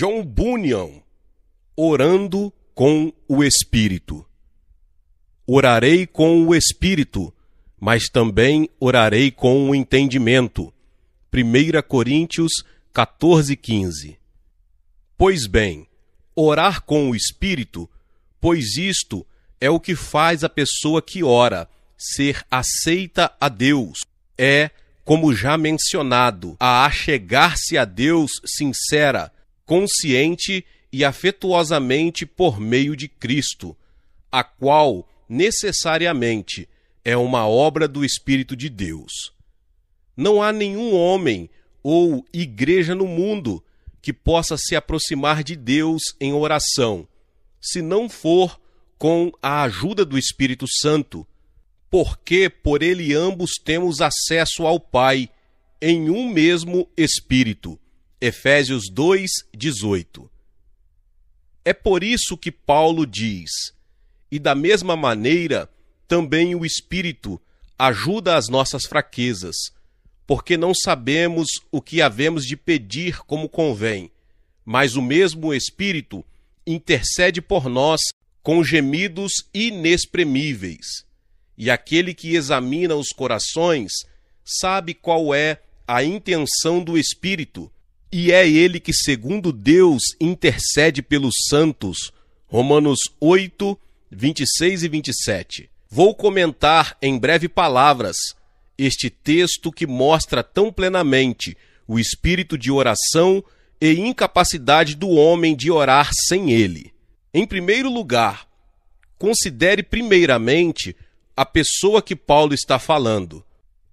John Bunyan, orando com o Espírito. Orarei com o Espírito, mas também orarei com o entendimento. 1 Coríntios 14, 15. Pois bem, orar com o Espírito, pois isto é o que faz a pessoa que ora ser aceita a Deus. É, como já mencionado, a achegar-se a Deus sincera consciente e afetuosamente por meio de Cristo, a qual necessariamente é uma obra do Espírito de Deus. Não há nenhum homem ou igreja no mundo que possa se aproximar de Deus em oração, se não for com a ajuda do Espírito Santo, porque por ele ambos temos acesso ao Pai em um mesmo Espírito. Efésios 2:18. É por isso que Paulo diz: E da mesma maneira, também o Espírito ajuda as nossas fraquezas, porque não sabemos o que havemos de pedir como convém, mas o mesmo Espírito intercede por nós com gemidos inexprimíveis. E aquele que examina os corações sabe qual é a intenção do Espírito, e é ele que, segundo Deus, intercede pelos santos. Romanos 8, 26 e 27. Vou comentar em breve palavras este texto que mostra tão plenamente o espírito de oração e incapacidade do homem de orar sem ele. Em primeiro lugar, considere primeiramente a pessoa que Paulo está falando,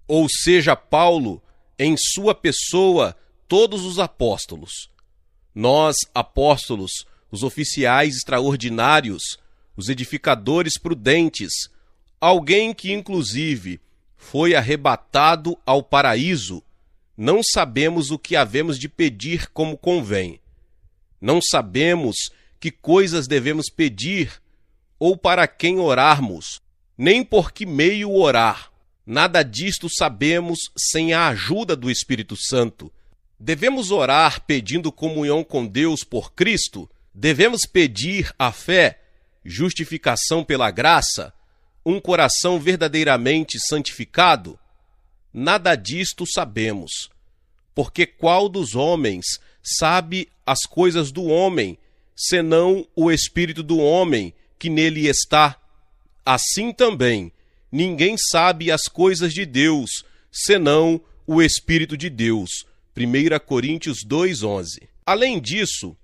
ou seja, Paulo, em sua pessoa, todos os apóstolos. Nós, apóstolos, os oficiais extraordinários, os edificadores prudentes, alguém que, inclusive, foi arrebatado ao paraíso, não sabemos o que havemos de pedir como convém. Não sabemos que coisas devemos pedir ou para quem orarmos, nem por que meio orar. Nada disto sabemos sem a ajuda do Espírito Santo, Devemos orar pedindo comunhão com Deus por Cristo? Devemos pedir a fé, justificação pela graça, um coração verdadeiramente santificado? Nada disto sabemos. Porque qual dos homens sabe as coisas do homem, senão o espírito do homem que nele está? Assim também, ninguém sabe as coisas de Deus, senão o espírito de Deus 1 Coríntios 2,11. Além disso,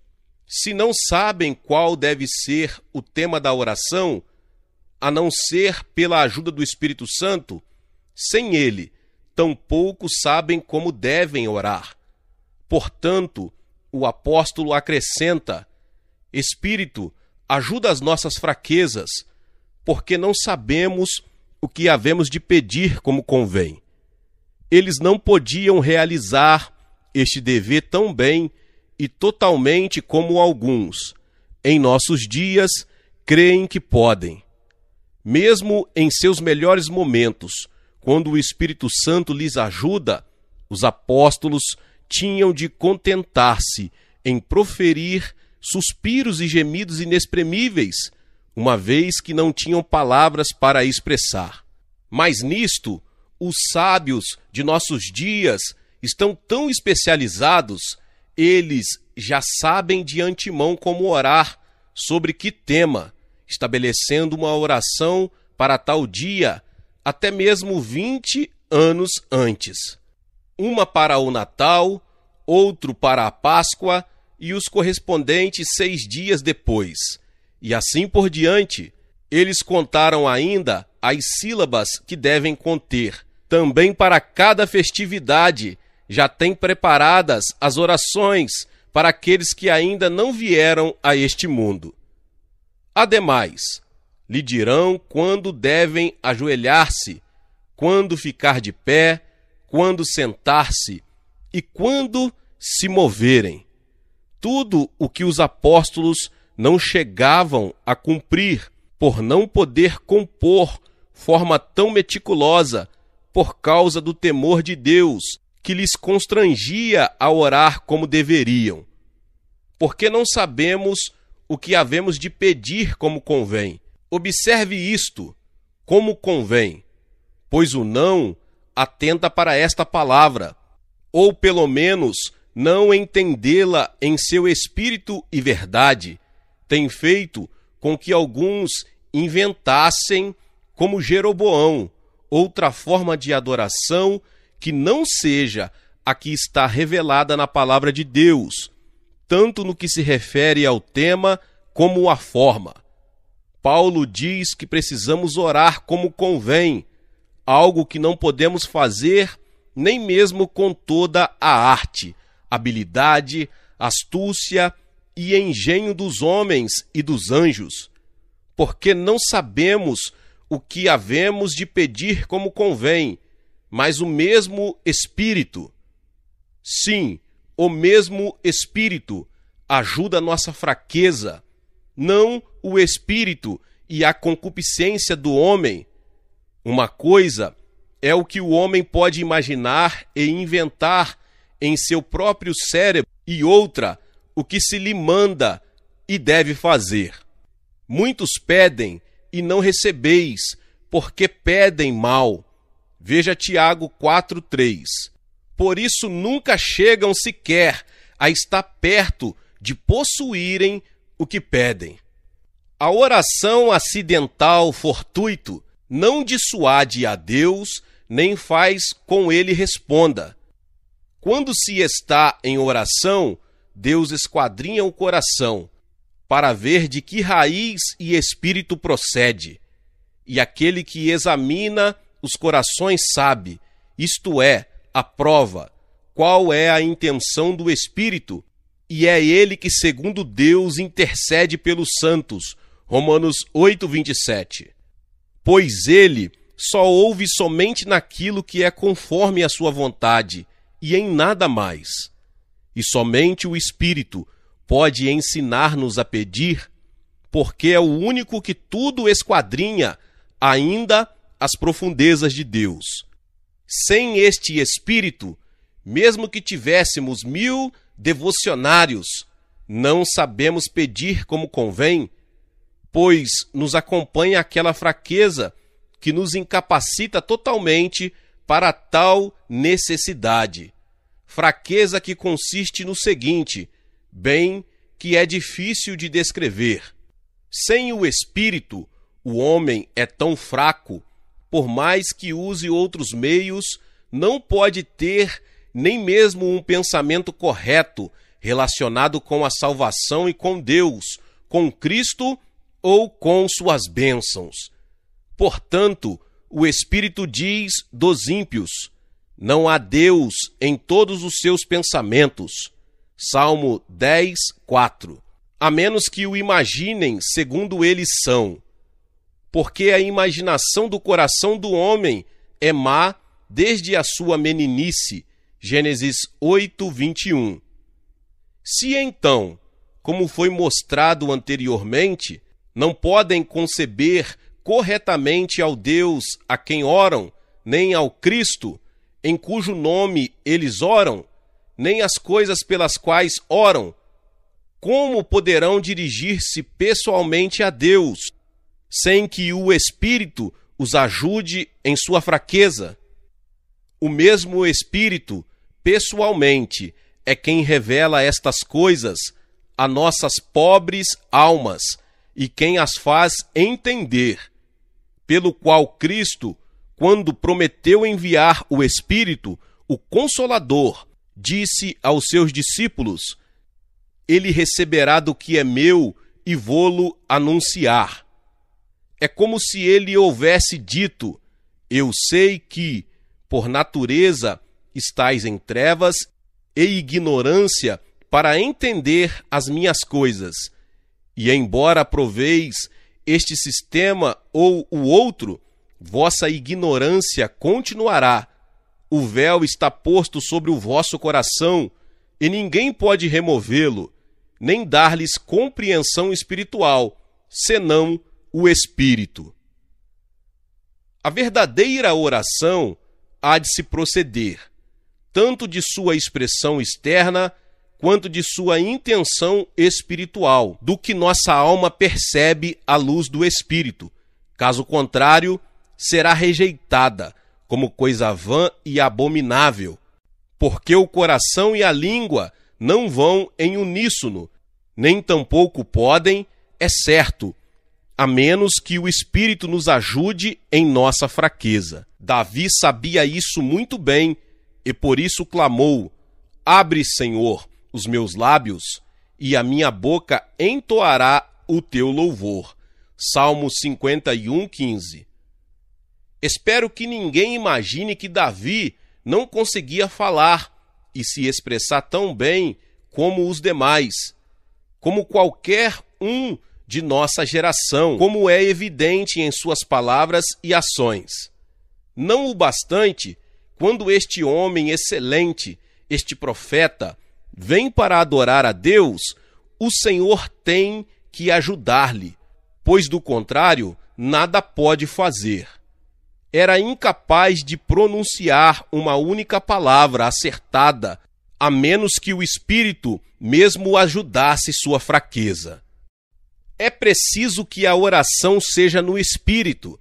se não sabem qual deve ser o tema da oração, a não ser pela ajuda do Espírito Santo, sem ele, tampouco sabem como devem orar. Portanto, o apóstolo acrescenta: Espírito, ajuda as nossas fraquezas, porque não sabemos o que havemos de pedir como convém. Eles não podiam realizar este dever tão bem e totalmente como alguns, em nossos dias, creem que podem. Mesmo em seus melhores momentos, quando o Espírito Santo lhes ajuda, os apóstolos tinham de contentar-se em proferir suspiros e gemidos inexprimíveis, uma vez que não tinham palavras para expressar. Mas nisto, os sábios de nossos dias estão tão especializados, eles já sabem de antemão como orar, sobre que tema, estabelecendo uma oração para tal dia, até mesmo 20 anos antes. Uma para o Natal, outro para a Páscoa e os correspondentes seis dias depois. E assim por diante, eles contaram ainda as sílabas que devem conter, também para cada festividade, já tem preparadas as orações para aqueles que ainda não vieram a este mundo. Ademais, lhe dirão quando devem ajoelhar-se, quando ficar de pé, quando sentar-se e quando se moverem. Tudo o que os apóstolos não chegavam a cumprir por não poder compor forma tão meticulosa por causa do temor de Deus que lhes constrangia a orar como deveriam, porque não sabemos o que havemos de pedir como convém. Observe isto, como convém, pois o não atenta para esta palavra, ou pelo menos não entendê-la em seu espírito e verdade, tem feito com que alguns inventassem, como Jeroboão, outra forma de adoração que não seja a que está revelada na palavra de Deus, tanto no que se refere ao tema como à forma. Paulo diz que precisamos orar como convém, algo que não podemos fazer nem mesmo com toda a arte, habilidade, astúcia e engenho dos homens e dos anjos, porque não sabemos o que havemos de pedir como convém, mas o mesmo Espírito. Sim, o mesmo Espírito ajuda a nossa fraqueza, não o Espírito e a concupiscência do homem. Uma coisa é o que o homem pode imaginar e inventar em seu próprio cérebro, e outra, o que se lhe manda e deve fazer. Muitos pedem e não recebeis, porque pedem mal Veja Tiago 4:3. Por isso nunca chegam sequer a estar perto de possuírem o que pedem. A oração acidental fortuito não dissuade a Deus, nem faz com ele responda. Quando se está em oração, Deus esquadrinha o coração para ver de que raiz e espírito procede. E aquele que examina os corações sabe, isto é, a prova, qual é a intenção do Espírito, e é ele que, segundo Deus, intercede pelos santos. Romanos 8, 27. Pois ele só ouve somente naquilo que é conforme a sua vontade, e em nada mais. E somente o Espírito pode ensinar-nos a pedir, porque é o único que tudo esquadrinha, ainda as profundezas de Deus. Sem este espírito, mesmo que tivéssemos mil devocionários, não sabemos pedir como convém, pois nos acompanha aquela fraqueza que nos incapacita totalmente para tal necessidade. Fraqueza que consiste no seguinte: bem que é difícil de descrever. Sem o espírito, o homem é tão fraco por mais que use outros meios, não pode ter nem mesmo um pensamento correto relacionado com a salvação e com Deus, com Cristo ou com suas bênçãos. Portanto, o Espírito diz dos ímpios: não há Deus em todos os seus pensamentos. Salmo 10, 4. A menos que o imaginem segundo eles são, porque a imaginação do coração do homem é má desde a sua meninice. Gênesis 8, 21. Se então, como foi mostrado anteriormente, não podem conceber corretamente ao Deus a quem oram, nem ao Cristo, em cujo nome eles oram, nem as coisas pelas quais oram, como poderão dirigir-se pessoalmente a Deus? sem que o Espírito os ajude em sua fraqueza. O mesmo Espírito, pessoalmente, é quem revela estas coisas a nossas pobres almas e quem as faz entender, pelo qual Cristo, quando prometeu enviar o Espírito, o Consolador, disse aos seus discípulos: Ele receberá do que é meu e vou-lo anunciar. É como se ele houvesse dito: Eu sei que, por natureza, estais em trevas e ignorância para entender as minhas coisas. E embora proveis este sistema ou o outro, vossa ignorância continuará. O véu está posto sobre o vosso coração, e ninguém pode removê-lo, nem dar-lhes compreensão espiritual, senão o Espírito. A verdadeira oração há de se proceder, tanto de sua expressão externa quanto de sua intenção espiritual, do que nossa alma percebe à luz do Espírito. Caso contrário, será rejeitada como coisa vã e abominável, porque o coração e a língua não vão em uníssono, nem tampouco podem, é certo, a menos que o Espírito nos ajude em nossa fraqueza. Davi sabia isso muito bem e por isso clamou: Abre, Senhor, os meus lábios, e a minha boca entoará o teu louvor. Salmo 51:15. Espero que ninguém imagine que Davi não conseguia falar e se expressar tão bem como os demais, como qualquer um de nossa geração, como é evidente em suas palavras e ações. Não o bastante, quando este homem excelente, este profeta, vem para adorar a Deus, o Senhor tem que ajudar-lhe, pois do contrário, nada pode fazer. Era incapaz de pronunciar uma única palavra acertada, a menos que o Espírito mesmo ajudasse sua fraqueza é preciso que a oração seja no espírito,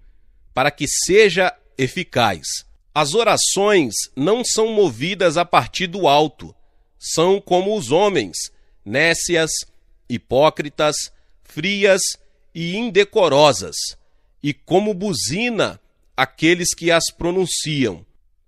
para que seja eficaz. As orações não são movidas a partir do alto, são como os homens, nécias, hipócritas, frias e indecorosas, e como buzina aqueles que as pronunciam.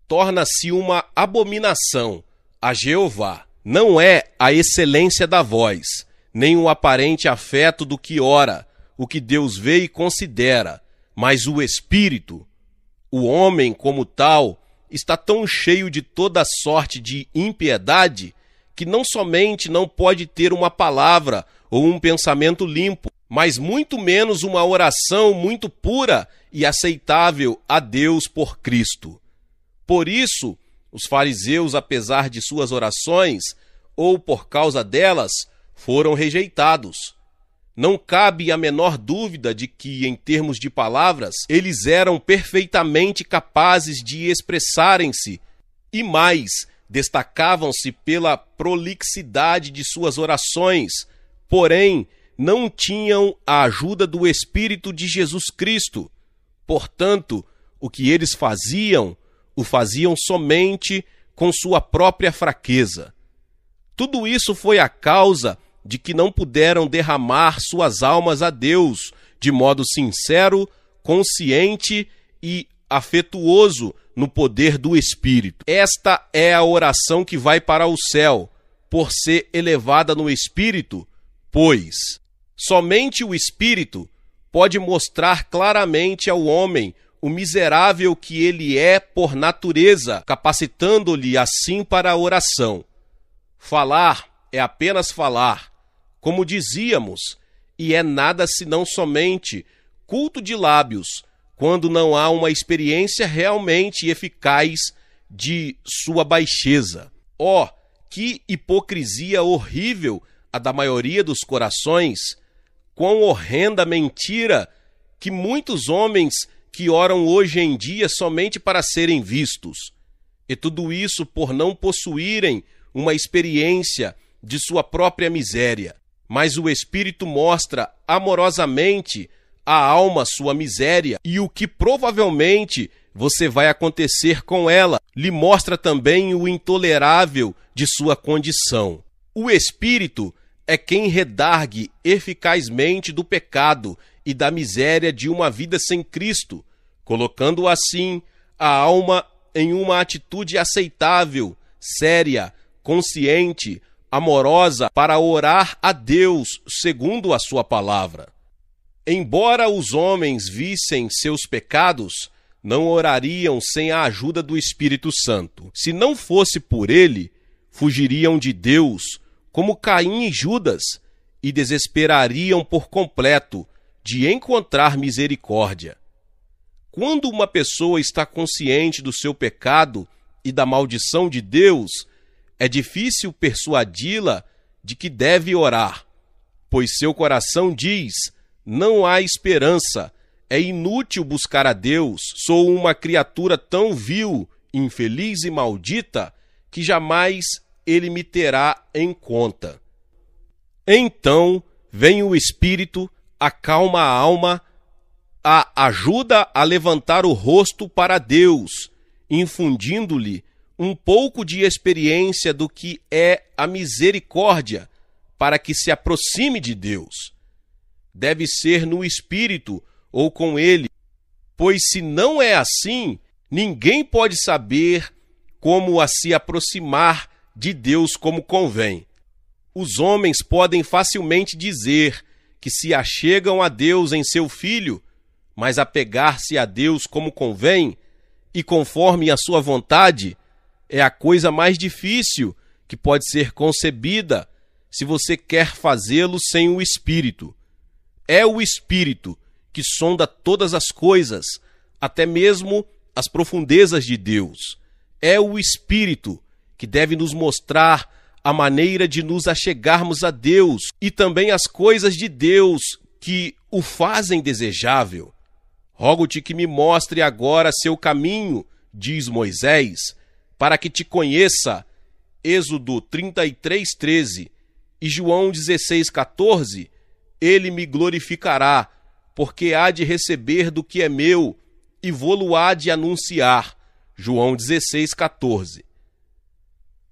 Torna-se uma abominação a Jeová. Não é a excelência da voz nem o aparente afeto do que ora, o que Deus vê e considera, mas o espírito. O homem, como tal, está tão cheio de toda sorte de impiedade que não somente não pode ter uma palavra ou um pensamento limpo, mas muito menos uma oração muito pura e aceitável a Deus por Cristo. Por isso, os fariseus, apesar de suas orações, ou por causa delas, foram rejeitados. Não cabe a menor dúvida de que, em termos de palavras, eles eram perfeitamente capazes de expressarem-se e mais, destacavam-se pela prolixidade de suas orações, porém, não tinham a ajuda do Espírito de Jesus Cristo. Portanto, o que eles faziam, o faziam somente com sua própria fraqueza. Tudo isso foi a causa de que não puderam derramar suas almas a Deus de modo sincero, consciente e afetuoso no poder do Espírito. Esta é a oração que vai para o céu, por ser elevada no Espírito, pois somente o Espírito pode mostrar claramente ao homem o miserável que ele é por natureza, capacitando-lhe assim para a oração. Falar é apenas falar, como dizíamos, e é nada senão somente culto de lábios, quando não há uma experiência realmente eficaz de sua baixeza. Ó, oh, que hipocrisia horrível a da maioria dos corações! Quão horrenda mentira que muitos homens que oram hoje em dia somente para serem vistos. E tudo isso por não possuírem uma experiência de sua própria miséria mas o Espírito mostra amorosamente à alma sua miséria e o que provavelmente você vai acontecer com ela, lhe mostra também o intolerável de sua condição. O Espírito é quem redargue eficazmente do pecado e da miséria de uma vida sem Cristo, colocando assim a alma em uma atitude aceitável, séria, consciente, amorosa para orar a Deus segundo a sua palavra. Embora os homens vissem seus pecados, não orariam sem a ajuda do Espírito Santo. Se não fosse por ele, fugiriam de Deus, como Caim e Judas, e desesperariam por completo de encontrar misericórdia. Quando uma pessoa está consciente do seu pecado e da maldição de Deus, é difícil persuadi-la de que deve orar, pois seu coração diz: não há esperança, é inútil buscar a Deus, sou uma criatura tão vil, infeliz e maldita, que jamais ele me terá em conta. Então vem o Espírito, acalma a alma, a ajuda a levantar o rosto para Deus, infundindo-lhe um pouco de experiência do que é a misericórdia para que se aproxime de Deus. Deve ser no Espírito ou com Ele, pois se não é assim, ninguém pode saber como a se aproximar de Deus como convém. Os homens podem facilmente dizer que se achegam a Deus em seu Filho, mas apegar-se a Deus como convém e conforme a sua vontade é a coisa mais difícil que pode ser concebida se você quer fazê-lo sem o Espírito. É o Espírito que sonda todas as coisas, até mesmo as profundezas de Deus. É o Espírito que deve nos mostrar a maneira de nos achegarmos a Deus e também as coisas de Deus que o fazem desejável. Rogo-te que me mostre agora seu caminho, diz Moisés, para que te conheça. Êxodo 33, 13 e João 16, 14, ele me glorificará, porque há de receber do que é meu e vou-lo há de anunciar. João 16, 14.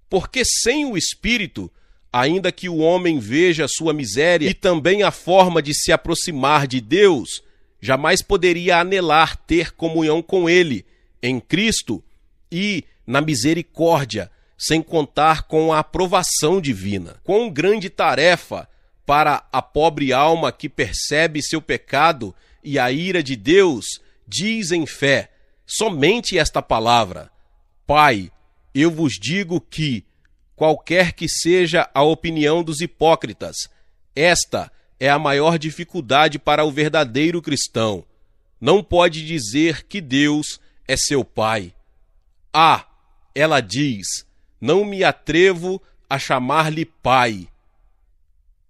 Porque sem o Espírito, ainda que o homem veja sua miséria e também a forma de se aproximar de Deus, jamais poderia anelar ter comunhão com Ele, em Cristo, e, na misericórdia, sem contar com a aprovação divina. Quão grande tarefa para a pobre alma que percebe seu pecado e a ira de Deus, diz em fé somente esta palavra: Pai, eu vos digo que, qualquer que seja a opinião dos hipócritas, esta é a maior dificuldade para o verdadeiro cristão. Não pode dizer que Deus é seu Pai. Ah! ela diz: Não me atrevo a chamar-lhe pai.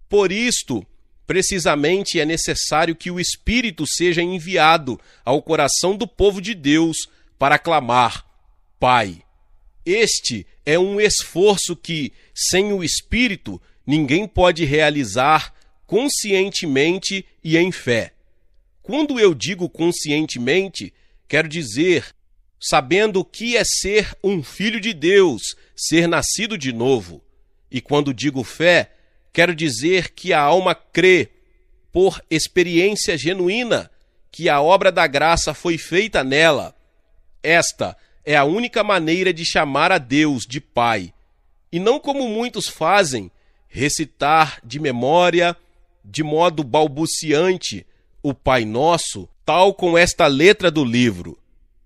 Por isto, precisamente é necessário que o Espírito seja enviado ao coração do povo de Deus para clamar: Pai. Este é um esforço que, sem o Espírito, ninguém pode realizar conscientemente e em fé. Quando eu digo conscientemente, quero dizer sabendo o que é ser um filho de Deus, ser nascido de novo. E quando digo fé, quero dizer que a alma crê, por experiência genuína, que a obra da graça foi feita nela. Esta é a única maneira de chamar a Deus de Pai. E não como muitos fazem, recitar de memória, de modo balbuciante, o Pai Nosso, tal com esta letra do livro.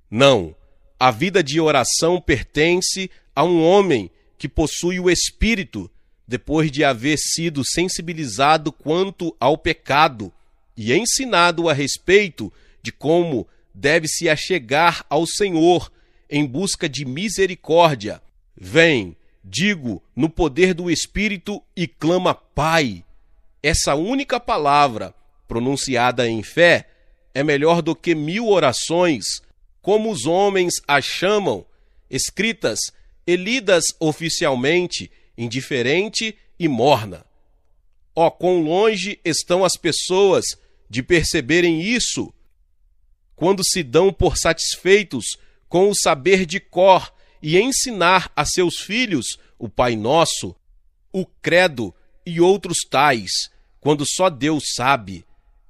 Não, a vida de oração pertence a um homem que possui o espírito, depois de haver sido sensibilizado quanto ao pecado e ensinado a respeito de como deve se achegar ao Senhor em busca de misericórdia. Vem, digo, no poder do Espírito e clama Pai. Essa única palavra, pronunciada em fé, é melhor do que mil orações como os homens as chamam, escritas e lidas oficialmente, indiferente e morna. Ó, oh, quão longe estão as pessoas de perceberem isso quando se dão por satisfeitos com o saber de cor e ensinar a seus filhos o Pai Nosso, o Credo e outros tais, quando só Deus sabe.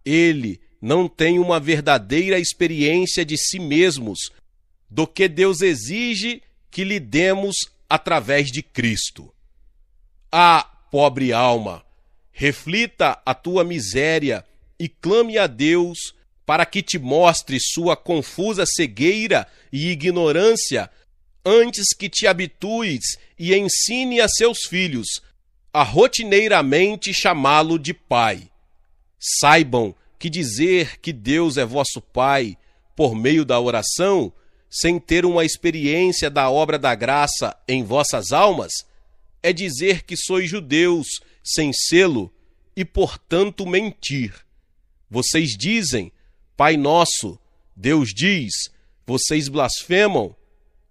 Ele, não têm uma verdadeira experiência de si mesmos, do que Deus exige que lhe demos através de Cristo. Ah, pobre alma, reflita a tua miséria e clame a Deus para que te mostre sua confusa cegueira e ignorância antes que te habitues e ensine a seus filhos a rotineiramente chamá-lo de Pai. Saibam que dizer que Deus é vosso Pai por meio da oração, sem ter uma experiência da obra da graça em vossas almas, é dizer que sois judeus sem selo e, portanto, mentir. Vocês dizem, Pai Nosso, Deus diz, vocês blasfemam.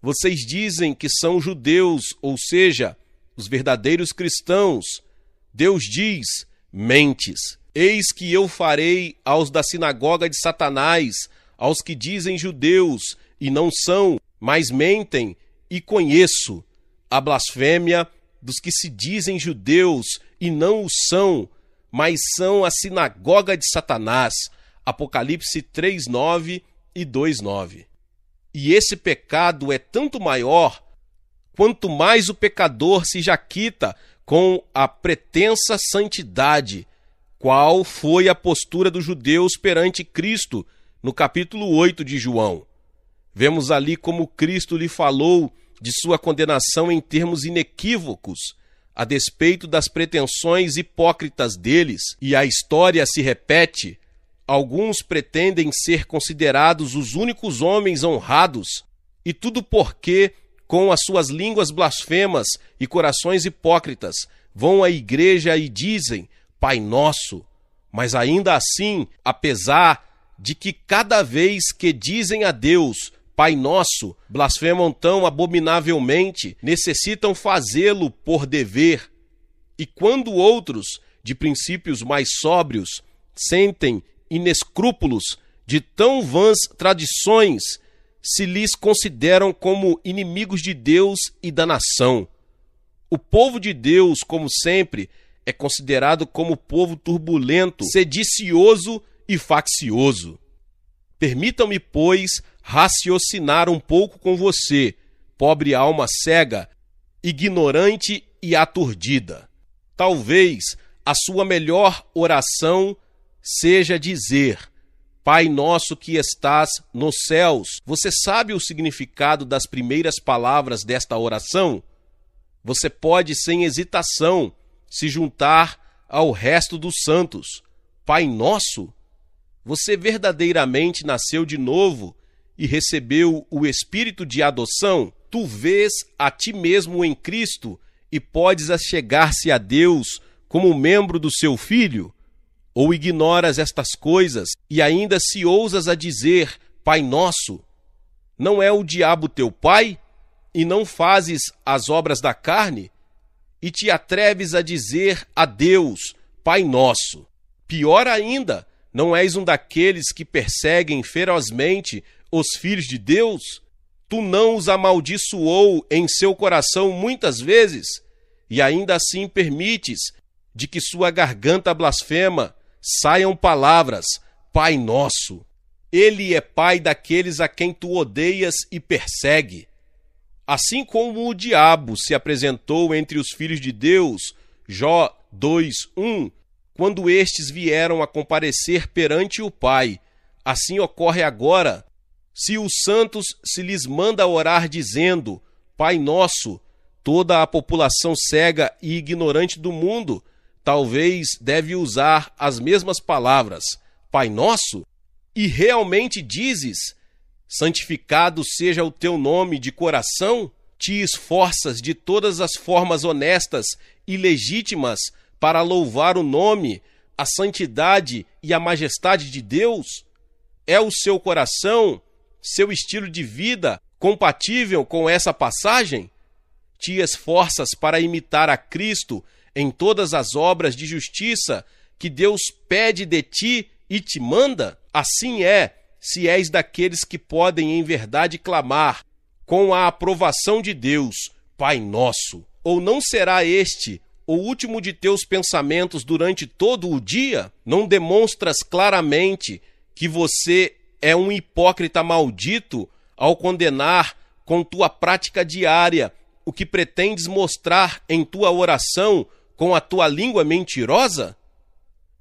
Vocês dizem que são judeus, ou seja, os verdadeiros cristãos. Deus diz, mentes. Eis que eu farei aos da sinagoga de Satanás, aos que dizem judeus e não são, mas mentem, e conheço a blasfêmia dos que se dizem judeus e não o são, mas são a sinagoga de Satanás. Apocalipse 3:9 e 2:9. E esse pecado é tanto maior quanto mais o pecador se jaquita com a pretensa santidade qual foi a postura dos judeus perante Cristo no capítulo 8 de João. Vemos ali como Cristo lhe falou de sua condenação em termos inequívocos, a despeito das pretensões hipócritas deles, e a história se repete. Alguns pretendem ser considerados os únicos homens honrados, e tudo porque, com as suas línguas blasfemas e corações hipócritas, vão à igreja e dizem Pai Nosso, mas ainda assim, apesar de que cada vez que dizem a Deus Pai Nosso, blasfemam tão abominavelmente, necessitam fazê-lo por dever. E quando outros, de princípios mais sóbrios, sentem inescrúpulos de tão vãs tradições, se lhes consideram como inimigos de Deus e da nação. O povo de Deus, como sempre, é considerado como povo turbulento, sedicioso e faccioso. Permitam-me, pois, raciocinar um pouco com você, pobre alma cega, ignorante e aturdida. Talvez a sua melhor oração seja dizer: Pai nosso que estás nos céus. Você sabe o significado das primeiras palavras desta oração? Você pode, sem hesitação, se juntar ao resto dos santos. Pai nosso, você verdadeiramente nasceu de novo e recebeu o espírito de adoção? Tu vês a ti mesmo em Cristo e podes achegar-se a Deus como membro do seu filho? Ou ignoras estas coisas e ainda se ousas a dizer: Pai nosso? Não é o diabo teu pai? E não fazes as obras da carne? e te atreves a dizer a Deus, Pai Nosso. Pior ainda, não és um daqueles que perseguem ferozmente os filhos de Deus? Tu não os amaldiçoou em seu coração muitas vezes? E ainda assim permites de que sua garganta blasfema saiam palavras, Pai Nosso. Ele é pai daqueles a quem tu odeias e persegue. Assim como o diabo se apresentou entre os filhos de Deus, Jó 2:1, quando estes vieram a comparecer perante o Pai, assim ocorre agora. Se os santos se lhes manda orar dizendo: Pai nosso, toda a população cega e ignorante do mundo talvez deve usar as mesmas palavras: Pai nosso, e realmente dizes: santificado seja o teu nome de coração, te esforças de todas as formas honestas e legítimas para louvar o nome, a santidade e a majestade de Deus? É o seu coração, seu estilo de vida compatível com essa passagem? Te esforças para imitar a Cristo em todas as obras de justiça que Deus pede de ti e te manda? Assim é se és daqueles que podem em verdade clamar, com a aprovação de Deus, Pai nosso, ou não será este o último de teus pensamentos durante todo o dia? Não demonstras claramente que você é um hipócrita maldito ao condenar com tua prática diária o que pretendes mostrar em tua oração com a tua língua mentirosa?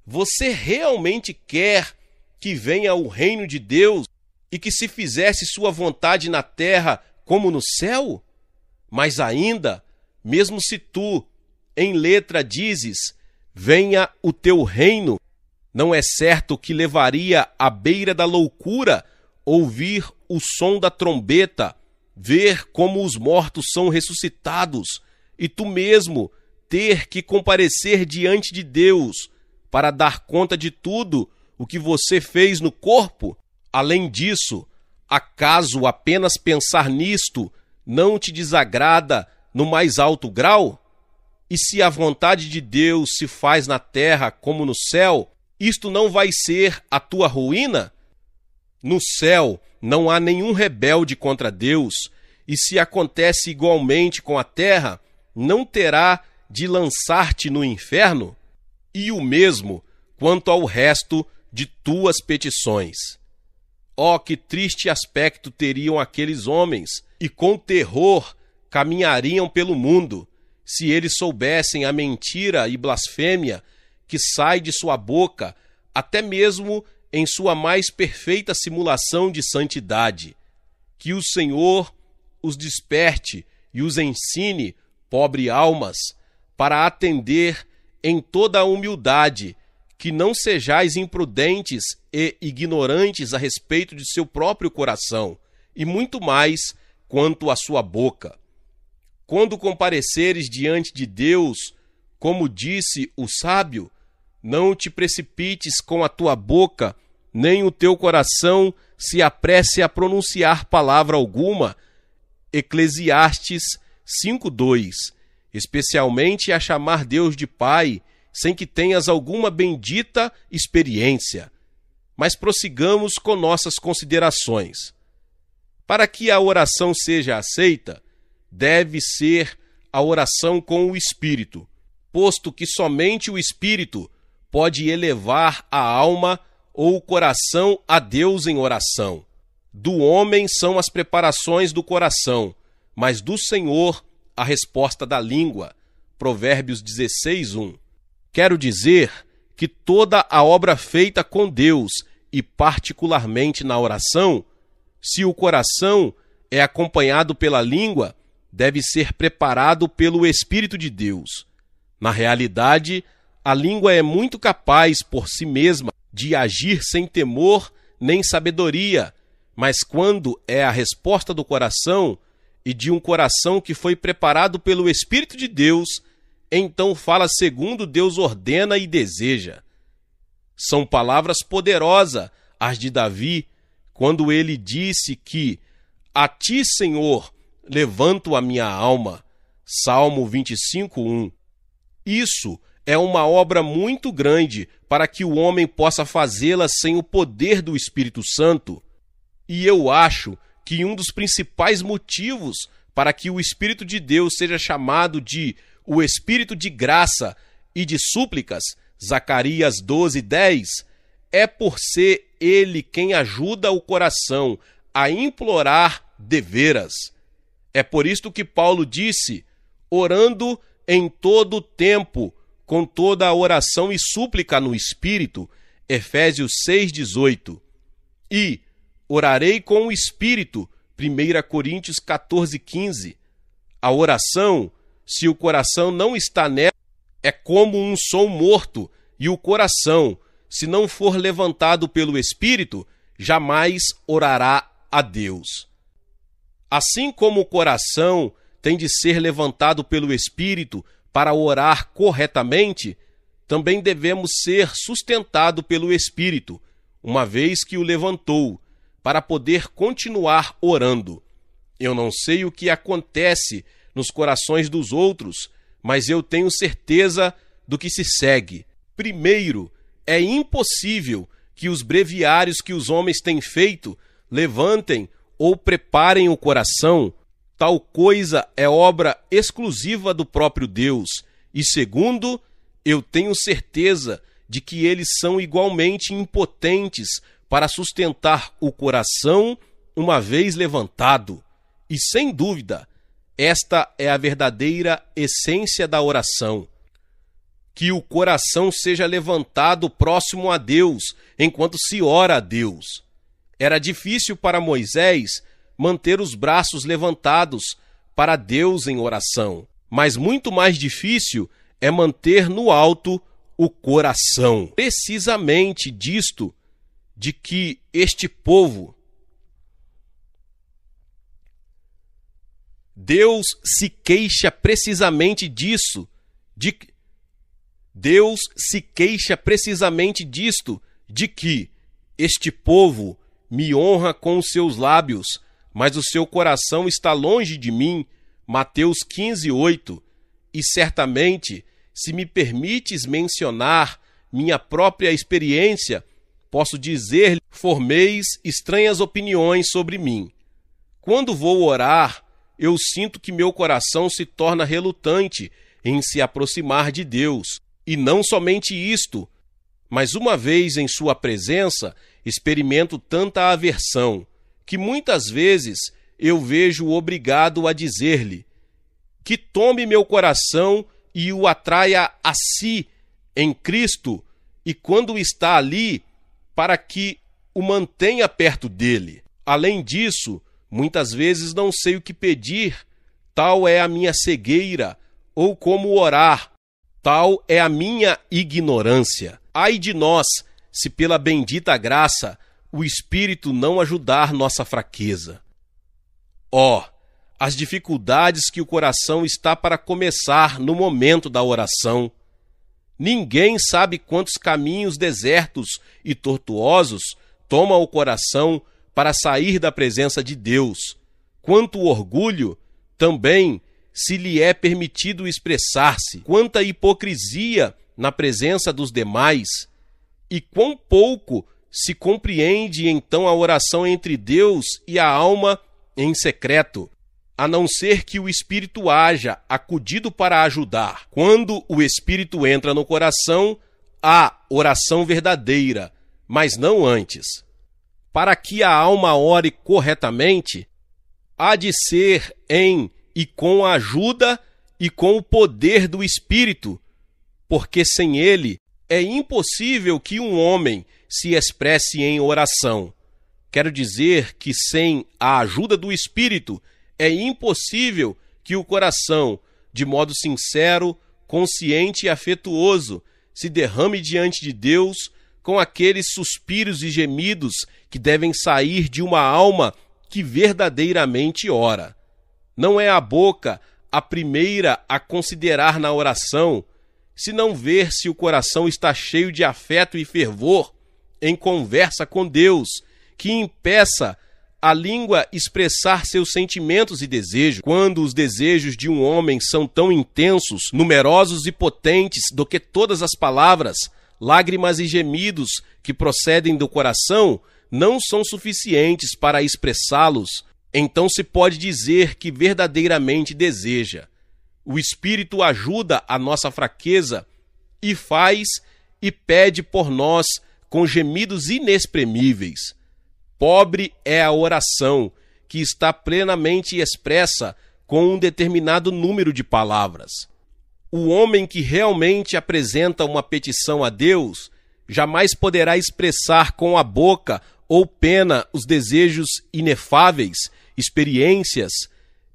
Você realmente quer que venha o reino de Deus e que se fizesse sua vontade na terra como no céu? Mas ainda, mesmo se tu, em letra, dizes: Venha o teu reino, não é certo que levaria à beira da loucura ouvir o som da trombeta, ver como os mortos são ressuscitados, e tu mesmo ter que comparecer diante de Deus para dar conta de tudo o que você fez no corpo? Além disso, acaso apenas pensar nisto não te desagrada no mais alto grau? E se a vontade de Deus se faz na terra como no céu, isto não vai ser a tua ruína? No céu não há nenhum rebelde contra Deus, e se acontece igualmente com a terra, não terá de lançar-te no inferno? E o mesmo quanto ao resto de tuas petições. Oh, que triste aspecto teriam aqueles homens, e com terror caminhariam pelo mundo, se eles soubessem a mentira e blasfêmia que sai de sua boca, até mesmo em sua mais perfeita simulação de santidade. Que o Senhor os desperte e os ensine, pobre almas, para atender em toda a humildade que não sejais imprudentes e ignorantes a respeito de seu próprio coração, e muito mais quanto à sua boca. Quando compareceres diante de Deus, como disse o sábio, não te precipites com a tua boca, nem o teu coração se apresse a pronunciar palavra alguma. Eclesiastes 5:2. Especialmente a chamar Deus de Pai, sem que tenhas alguma bendita experiência. Mas prossigamos com nossas considerações. Para que a oração seja aceita, deve ser a oração com o Espírito, posto que somente o Espírito pode elevar a alma ou o coração a Deus em oração. Do homem são as preparações do coração, mas do Senhor a resposta da língua. Provérbios 16, 1. Quero dizer que toda a obra feita com Deus, e particularmente na oração, se o coração é acompanhado pela língua, deve ser preparado pelo Espírito de Deus. Na realidade, a língua é muito capaz por si mesma de agir sem temor nem sabedoria, mas quando é a resposta do coração e de um coração que foi preparado pelo Espírito de Deus, então fala segundo Deus ordena e deseja. São palavras poderosas as de Davi, quando ele disse que a ti, Senhor, levanto a minha alma. Salmo 25:1. Isso é uma obra muito grande para que o homem possa fazê-la sem o poder do Espírito Santo. E eu acho que um dos principais motivos para que o Espírito de Deus seja chamado de o espírito de graça e de súplicas, Zacarias 12, 10, é por ser ele quem ajuda o coração a implorar deveras. É por isto que Paulo disse, orando em todo o tempo, com toda a oração e súplica no Espírito, Efésios 6,18. E orarei com o Espírito, 1 Coríntios 14,15. A oração se o coração não está nela, é como um som morto, e o coração, se não for levantado pelo Espírito, jamais orará a Deus. Assim como o coração tem de ser levantado pelo Espírito para orar corretamente, também devemos ser sustentado pelo Espírito, uma vez que o levantou, para poder continuar orando. Eu não sei o que acontece nos corações dos outros, mas eu tenho certeza do que se segue. Primeiro, é impossível que os breviários que os homens têm feito levantem ou preparem o coração. Tal coisa é obra exclusiva do próprio Deus. E segundo, eu tenho certeza de que eles são igualmente impotentes para sustentar o coração uma vez levantado. E sem dúvida, esta é a verdadeira essência da oração. Que o coração seja levantado próximo a Deus, enquanto se ora a Deus. Era difícil para Moisés manter os braços levantados para Deus em oração, mas muito mais difícil é manter no alto o coração. Precisamente disto de que este povo Deus se queixa precisamente disso. De... Deus se queixa precisamente disto, de que este povo me honra com os seus lábios, mas o seu coração está longe de mim. Mateus 15, 8. E certamente, se me permites mencionar minha própria experiência, posso dizer-lhe: formeis estranhas opiniões sobre mim. Quando vou orar, eu sinto que meu coração se torna relutante em se aproximar de Deus. E não somente isto, mas uma vez em Sua presença, experimento tanta aversão que muitas vezes eu vejo obrigado a dizer-lhe que tome meu coração e o atraia a si em Cristo, e quando está ali, para que o mantenha perto dele. Além disso, Muitas vezes não sei o que pedir, tal é a minha cegueira, ou como orar, tal é a minha ignorância. Ai de nós, se pela bendita graça o Espírito não ajudar nossa fraqueza. Ó, oh, as dificuldades que o coração está para começar no momento da oração. Ninguém sabe quantos caminhos desertos e tortuosos toma o coração para sair da presença de Deus. Quanto orgulho, também se lhe é permitido expressar-se. Quanta hipocrisia na presença dos demais. E quão pouco se compreende então a oração entre Deus e a alma em secreto, a não ser que o Espírito haja acudido para ajudar. Quando o Espírito entra no coração, há oração verdadeira, mas não antes para que a alma ore corretamente, há de ser em e com a ajuda e com o poder do Espírito, porque sem ele é impossível que um homem se expresse em oração. Quero dizer que sem a ajuda do Espírito é impossível que o coração, de modo sincero, consciente e afetuoso, se derrame diante de Deus com aqueles suspiros e gemidos que devem sair de uma alma que verdadeiramente ora. Não é a boca a primeira a considerar na oração, se não ver se o coração está cheio de afeto e fervor em conversa com Deus, que impeça a língua expressar seus sentimentos e desejos. Quando os desejos de um homem são tão intensos, numerosos e potentes do que todas as palavras, lágrimas e gemidos que procedem do coração não são suficientes para expressá-los, então se pode dizer que verdadeiramente deseja. O Espírito ajuda a nossa fraqueza e faz e pede por nós com gemidos inexprimíveis. Pobre é a oração, que está plenamente expressa com um determinado número de palavras o homem que realmente apresenta uma petição a Deus jamais poderá expressar com a boca ou pena os desejos inefáveis, experiências,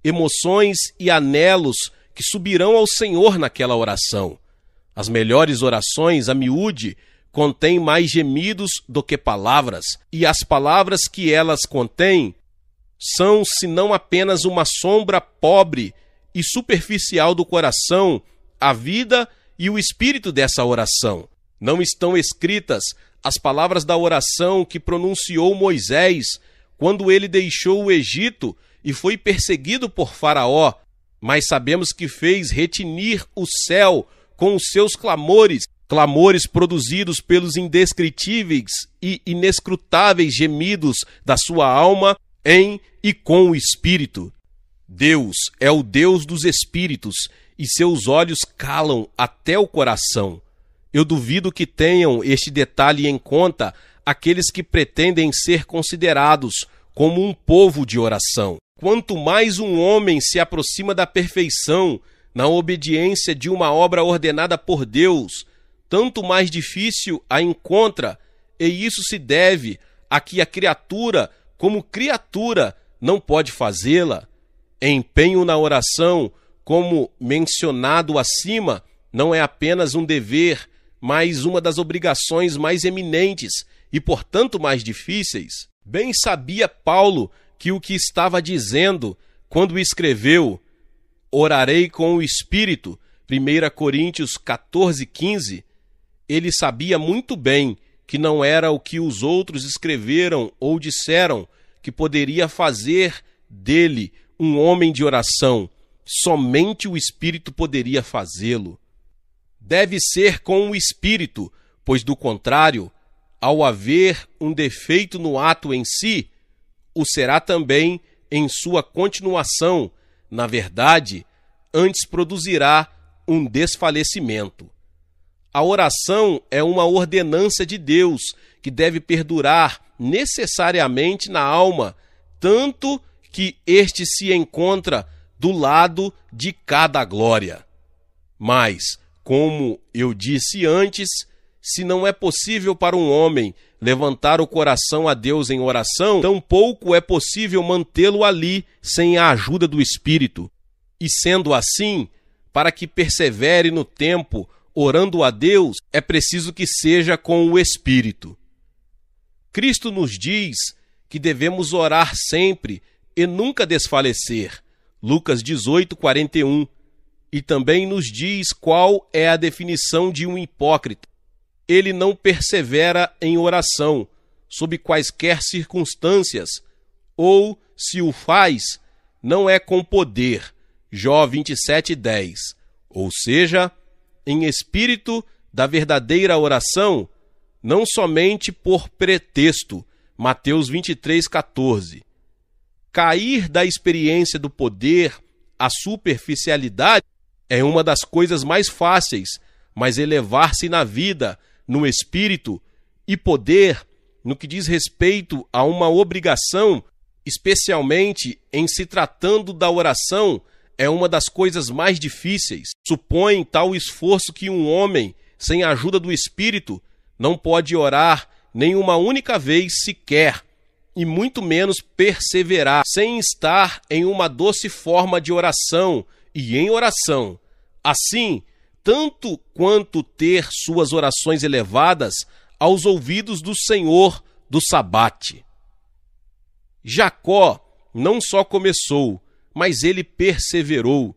emoções e anelos que subirão ao Senhor naquela oração. As melhores orações, a miúde, contêm mais gemidos do que palavras, e as palavras que elas contêm são, senão apenas uma sombra pobre e superficial do coração a vida e o espírito dessa oração. Não estão escritas as palavras da oração que pronunciou Moisés quando ele deixou o Egito e foi perseguido por Faraó, mas sabemos que fez retinir o céu com os seus clamores, clamores produzidos pelos indescritíveis e inescrutáveis gemidos da sua alma em e com o espírito. Deus é o Deus dos espíritos e seus olhos calam até o coração. Eu duvido que tenham este detalhe em conta aqueles que pretendem ser considerados como um povo de oração. Quanto mais um homem se aproxima da perfeição na obediência de uma obra ordenada por Deus, tanto mais difícil a encontra, e isso se deve a que a criatura, como criatura, não pode fazê-la. Empenho na oração como mencionado acima, não é apenas um dever, mas uma das obrigações mais eminentes e, portanto, mais difíceis? Bem sabia Paulo que o que estava dizendo quando escreveu: Orarei com o Espírito, 1 Coríntios 14, 15, ele sabia muito bem que não era o que os outros escreveram ou disseram que poderia fazer dele um homem de oração Somente o Espírito poderia fazê-lo. Deve ser com o Espírito, pois, do contrário, ao haver um defeito no ato em si, o será também em sua continuação, na verdade, antes produzirá um desfalecimento. A oração é uma ordenança de Deus que deve perdurar necessariamente na alma, tanto que este se encontra do lado de cada glória. Mas, como eu disse antes, se não é possível para um homem levantar o coração a Deus em oração, tampouco é possível mantê-lo ali sem a ajuda do Espírito. E sendo assim, para que persevere no tempo, orando a Deus, é preciso que seja com o Espírito. Cristo nos diz que devemos orar sempre e nunca desfalecer Lucas 18, 41, e também nos diz qual é a definição de um hipócrita. Ele não persevera em oração, sob quaisquer circunstâncias, ou, se o faz, não é com poder. Jó 27, 10. Ou seja, em espírito da verdadeira oração, não somente por pretexto. Mateus 23, 14 Cair da experiência do poder à superficialidade é uma das coisas mais fáceis, mas elevar-se na vida, no espírito e poder, no que diz respeito a uma obrigação, especialmente em se tratando da oração, é uma das coisas mais difíceis. Supõe tal esforço que um homem, sem a ajuda do espírito, não pode orar nenhuma única vez sequer e muito menos perseverar, sem estar em uma doce forma de oração e em oração. Assim, tanto quanto ter suas orações elevadas aos ouvidos do Senhor do Sabate. Jacó não só começou, mas ele perseverou.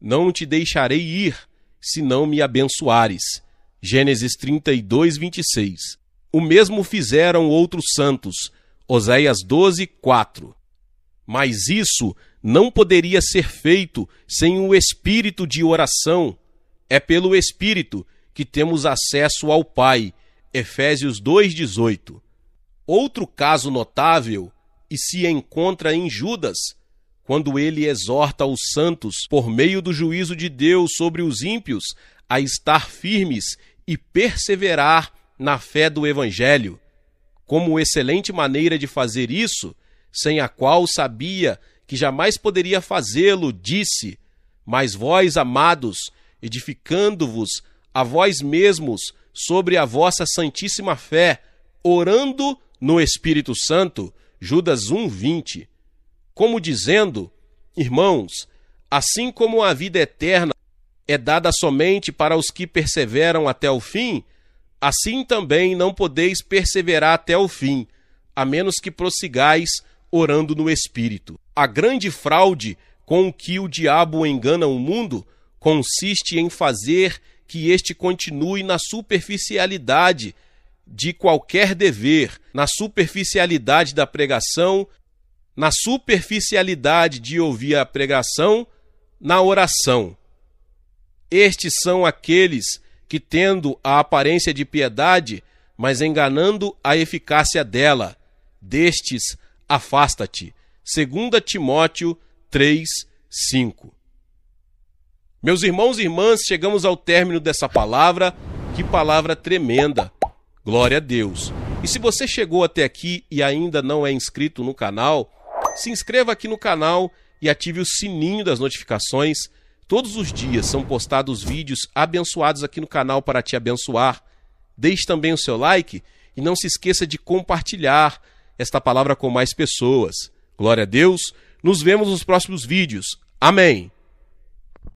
Não te deixarei ir, se não me abençoares. Gênesis 32, 26. O mesmo fizeram outros santos, Oséias 12, 4. Mas isso não poderia ser feito sem o espírito de oração. É pelo espírito que temos acesso ao Pai. Efésios 2:18. Outro caso notável e se encontra em Judas, quando ele exorta os santos por meio do juízo de Deus sobre os ímpios a estar firmes e perseverar na fé do evangelho como excelente maneira de fazer isso, sem a qual sabia que jamais poderia fazê-lo, disse: Mas vós, amados, edificando-vos a vós mesmos sobre a vossa santíssima fé, orando no Espírito Santo. Judas 1:20. Como dizendo: Irmãos, assim como a vida eterna é dada somente para os que perseveram até o fim, Assim também não podeis perseverar até o fim, a menos que prossigais orando no Espírito. A grande fraude com que o diabo engana o mundo consiste em fazer que este continue na superficialidade de qualquer dever, na superficialidade da pregação, na superficialidade de ouvir a pregação, na oração. Estes são aqueles que, tendo a aparência de piedade, mas enganando a eficácia dela, destes afasta-te. 2 Timóteo 3, 5. Meus irmãos e irmãs, chegamos ao término dessa palavra. Que palavra tremenda! Glória a Deus! E se você chegou até aqui e ainda não é inscrito no canal, se inscreva aqui no canal e ative o sininho das notificações Todos os dias são postados vídeos abençoados aqui no canal para te abençoar. Deixe também o seu like e não se esqueça de compartilhar esta palavra com mais pessoas. Glória a Deus. Nos vemos nos próximos vídeos. Amém.